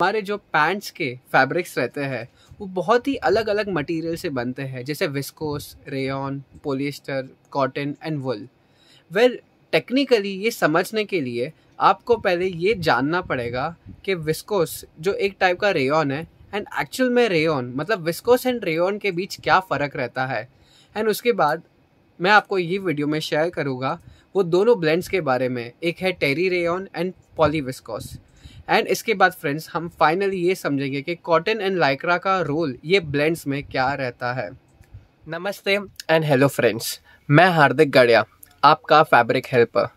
हमारे जो पैंट्स के फैब्रिक्स रहते हैं वो बहुत ही अलग अलग मटेरियल से बनते हैं जैसे viscose rayon polyester cotton and wool well technically ये समझने के लिए आपको पहले ये जानना पड़ेगा कि विस्कोस जो एक टाइप का रेयन है एंड एक्चुअल में रेयन मतलब विस्कोस एंड रेयन के बीच क्या फ़र्क रहता है एंड उसके बाद मैं आपको ये वीडियो में शेयर करूँगा वो दोनों ब्लेंड्स के बारे में एक है terry rayon and poly viscose and इसके बाद फ्रेंड्स हम फाइनली ये समझेंगे कि कॉटन एंड लाइक्रा का रोल ये ब्लेंड्स में क्या रहता है नमस्ते एंड हेलो फ्रेंड्स मैं हार्दिक गड़िया आपका फैब्रिक हेल्पर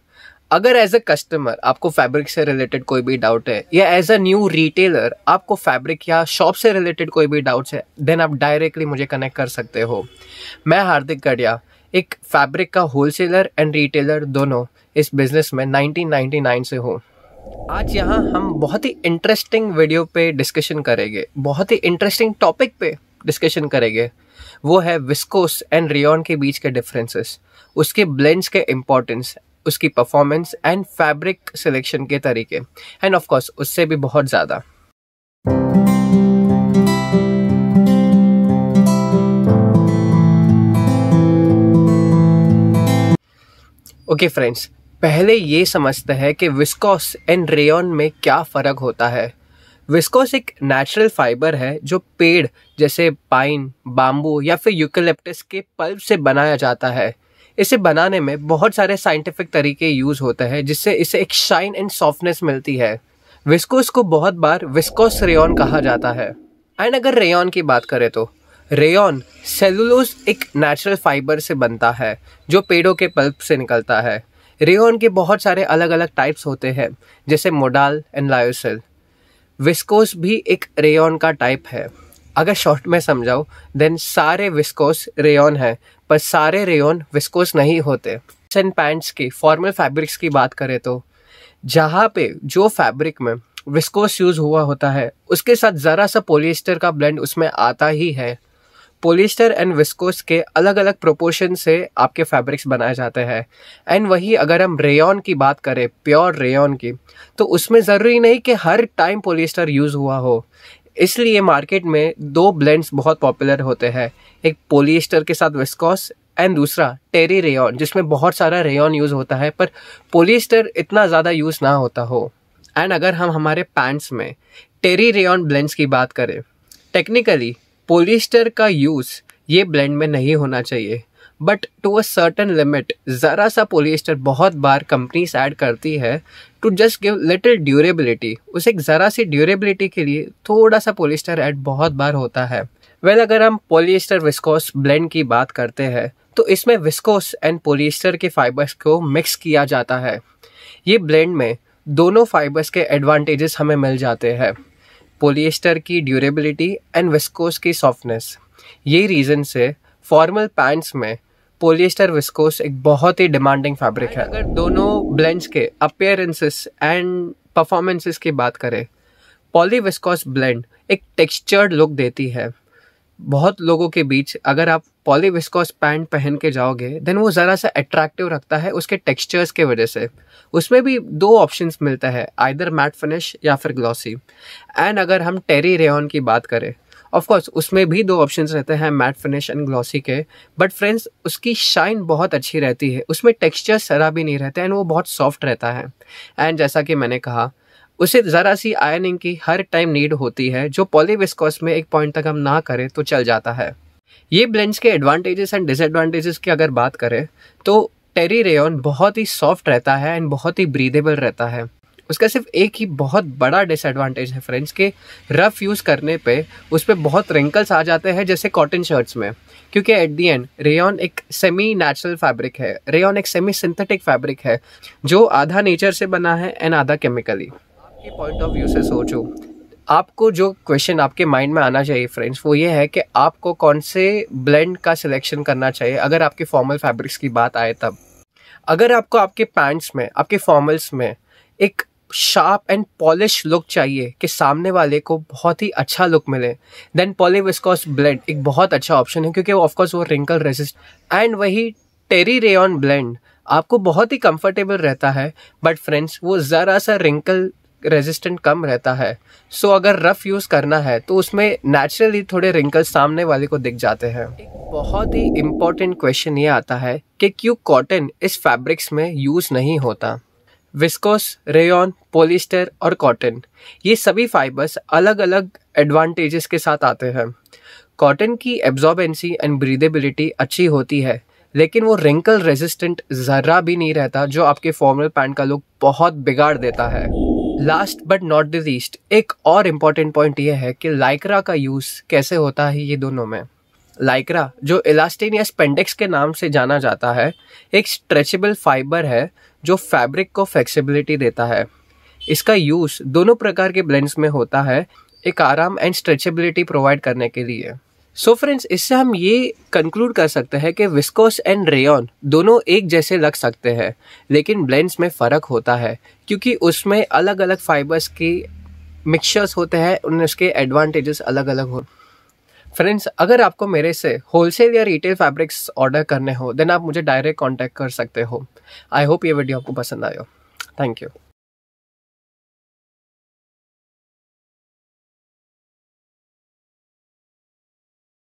अगर एज अ कस्टमर आपको फैब्रिक से रिलेटेड कोई भी डाउट है या एज अ न्यू रिटेलर आपको फैब्रिक या शॉप से रिलेटेड कोई भी डाउट्स है देन आप डायरेक्टली मुझे कनेक्ट कर सकते हो मैं हार्दिक गढ़िया एक फैब्रिक का होलसेलर एंड रिटेलर दोनों इस बिज़नेस में 1999 से हूँ आज यहाँ हम बहुत ही इंटरेस्टिंग वीडियो पे डिस्कशन करेंगे बहुत ही इंटरेस्टिंग टॉपिक पे डिस्कशन करेंगे वो है विस्कोस एंड रियॉन के बीच के डिफरेंसेस उसके ब्लेंड्स के इम्पोर्टेंस उसकी परफॉर्मेंस एंड फैब्रिक सिलेक्शन के तरीके एंड ऑफ कोर्स उससे भी बहुत ज़्यादा ओके okay, फ्रेंड्स पहले ये समझते हैं कि विस्कोस एंड रेयन में क्या फ़र्क होता है विस्कोस एक नेचुरल फाइबर है जो पेड़ जैसे पाइन बाम्बू या फिर यूकेलिप्टस के पल्प से बनाया जाता है इसे बनाने में बहुत सारे साइंटिफिक तरीके यूज़ होते हैं जिससे इसे एक शाइन एंड सॉफ्टनेस मिलती है विस्कोस को बहुत बार विस्कोस रेयन कहा जाता है एंड अगर रेयन की बात करें तो रेयन सेलुलोज एक नेचुरल फाइबर से बनता है जो पेड़ों के पल्प से निकलता है रेयन के बहुत सारे अलग अलग टाइप्स होते हैं जैसे मोडाल एंड लायोसेल विस्कोस भी एक रेयन का टाइप है अगर शॉर्ट में समझाओ देन सारे विस्कोस रेयन है पर सारे रेयन विस्कोस नहीं होते एंड पैंट्स की फॉर्मल फैब्रिक्स की बात करें तो जहाँ पे जो फैब्रिक में विस्कोस यूज़ हुआ होता है उसके साथ ज़रा सा पोलिएस्टर का ब्लेंड उसमें आता ही है पोलिस्टर एंड विस्कोस के अलग अलग प्रोपोर्शन से आपके फैब्रिक्स बनाए जाते हैं एंड वही अगर हम रेयन की बात करें प्योर रेयन की तो उसमें ज़रूरी नहीं कि हर टाइम पोलिस्टर यूज़ हुआ हो इसलिए मार्केट में दो ब्लेंड्स बहुत पॉपुलर होते हैं एक पोलिएस्टर के साथ विस्कोस एंड दूसरा टेरी रेयन जिसमें बहुत सारा रेयन यूज़ होता है पर पोलिएस्टर इतना ज़्यादा यूज़ ना होता हो एंड अगर हम हमारे पैंट्स में टेरी रेयन ब्लेंड्स की बात करें टेक्निकली पोलिस्टर का यूज़ ये ब्लेंड में नहीं होना चाहिए but to a certain limit ज़रा सा पोलिएस्टर बहुत बार कंपनीज ऐड करती है to just give little durability उसे एक ज़रा सी ड्यूरेबिलिटी के लिए थोड़ा सा पोलिएस्टर ऐड बहुत बार होता है वेल well, अगर हम पोलिएस्टर विस्कोस ब्लेंड की बात करते हैं तो इसमें विस्कोस एंड पोलिएस्टर के फाइबर्स को मिक्स किया जाता है ये ब्लेंड में दोनों फाइबर्स के एडवांटेजेस हमें मिल जाते हैं पोलिएस्टर की ड्यूरेबिलिटी एंड विस्कोस की सॉफ्टनेस यही रीज़न से फॉर्मल पैंट्स में पोलिएस्टर विस्कोस एक बहुत ही डिमांडिंग फैब्रिक है अगर दोनों ब्लेंड्स के अपेयरेंसेस एंड परफॉर्मेंसेस की बात करें पॉली विस्कोस ब्लेंड एक टेक्सचर्ड लुक देती है बहुत लोगों के बीच अगर आप पॉलीविस्कॉस पैंट पहन के जाओगे देन वो ज़रा सा अट्रैक्टिव रखता है उसके टेक्सचर्स के वजह से उसमें भी दो ऑप्शंस मिलता है आइदर मैट फिनिश या फिर ग्लॉसी एंड अगर हम टेरी रेहन की बात करें ऑफकोर्स उसमें भी दो ऑप्शंस रहते हैं मैट फिनिश एंड ग्लॉसी के बट फ्रेंड्स उसकी शाइन बहुत अच्छी रहती है उसमें टेक्स्चर्स सरा भी नहीं रहते एंड वो बहुत सॉफ्ट रहता है एंड जैसा कि मैंने कहा उसे ज़रा सी आयनिंग की हर टाइम नीड होती है जो पॉलीविस्कॉस में एक पॉइंट तक हम ना करें तो चल जाता है ये ब्लेंड्स के एडवांटेजेस एंड डिसएडवांटेजेस की अगर बात करें तो टेरी रेयन बहुत ही सॉफ्ट रहता है एंड बहुत ही ब्रीदेबल रहता है उसका सिर्फ एक ही बहुत बड़ा डिसएडवांटेज है फ्रेंड्स के रफ़ यूज़ करने पे उस पर बहुत रिंकल्स आ जाते हैं जैसे कॉटन शर्ट्स में क्योंकि एट दी एंड रेयन एक सेमी नेचुरल फैब्रिक है रेयन एक सेमी सिंथेटिक फैब्रिक है जो आधा नेचर से बना है एंड आधा केमिकली के पॉइंट ऑफ व्यू से सोचो आपको जो क्वेश्चन आपके माइंड में आना चाहिए फ्रेंड्स वो ये है कि आपको कौन से ब्लेंड का सिलेक्शन करना चाहिए अगर आपके फॉर्मल फैब्रिक्स की बात आए तब अगर आपको आपके पैंट्स में आपके फॉर्मल्स में एक शार्प एंड पॉलिश लुक चाहिए कि सामने वाले को बहुत ही अच्छा लुक मिले देन पॉलीविस्कॉस ब्लेंड एक बहुत अच्छा ऑप्शन है क्योंकि ऑफकोर्स वो रिंकल रेजिस्ट एंड वही टेरी रेन ब्लेंड आपको बहुत ही कंफर्टेबल रहता है बट फ्रेंड्स वो ज़रा सा रिंकल रेजिस्टेंट कम रहता है सो so, अगर रफ़ यूज़ करना है तो उसमें नेचुरली थोड़े रिंकल्स सामने वाले को दिख जाते हैं बहुत ही इम्पोर्टेंट क्वेश्चन ये आता है कि क्यों कॉटन इस फैब्रिक्स में यूज़ नहीं होता विस्कोस रेयन पोलिस्टर और कॉटन ये सभी फाइबर्स अलग अलग एडवांटेजेस के साथ आते हैं कॉटन की एब्जॉर्बेंसी एंड ब्रीदेबिलिटी अच्छी होती है लेकिन वो रिंकल रेजिस्टेंट ज़रा भी नहीं रहता जो आपके फॉर्मल पैंट का लुक बहुत बिगाड़ देता है last but not the least एक और इम्पॉर्टेंट पॉइंट ये है कि लाइक्रा का यूज़ कैसे होता है ये दोनों में लाइक्रा जो इलास्टिन या स्पेंडेक्स के नाम से जाना जाता है एक स्ट्रेचेबल फाइबर है जो फैब्रिक को फ्लेक्सिबिलिटी देता है इसका यूज़ दोनों प्रकार के ब्लेंड्स में होता है एक आराम एंड स्ट्रेचेबिलिटी प्रोवाइड करने के लिए सो फ्रेंड्स इससे हम ये कंक्लूड कर सकते हैं कि विस्कोस एंड रेयन दोनों एक जैसे लग सकते हैं लेकिन ब्लेंड्स में फ़र्क होता है क्योंकि उसमें अलग अलग फाइबर्स की मिक्सचर्स होते हैं उन उसके एडवांटेजेस अलग अलग हो फ्रेंड्स अगर आपको मेरे से होलसेल या रिटेल फैब्रिक्स ऑर्डर करने हो देन आप मुझे डायरेक्ट कॉन्टैक्ट कर सकते हो आई होप ये वीडियो आपको पसंद आयो थैंक यू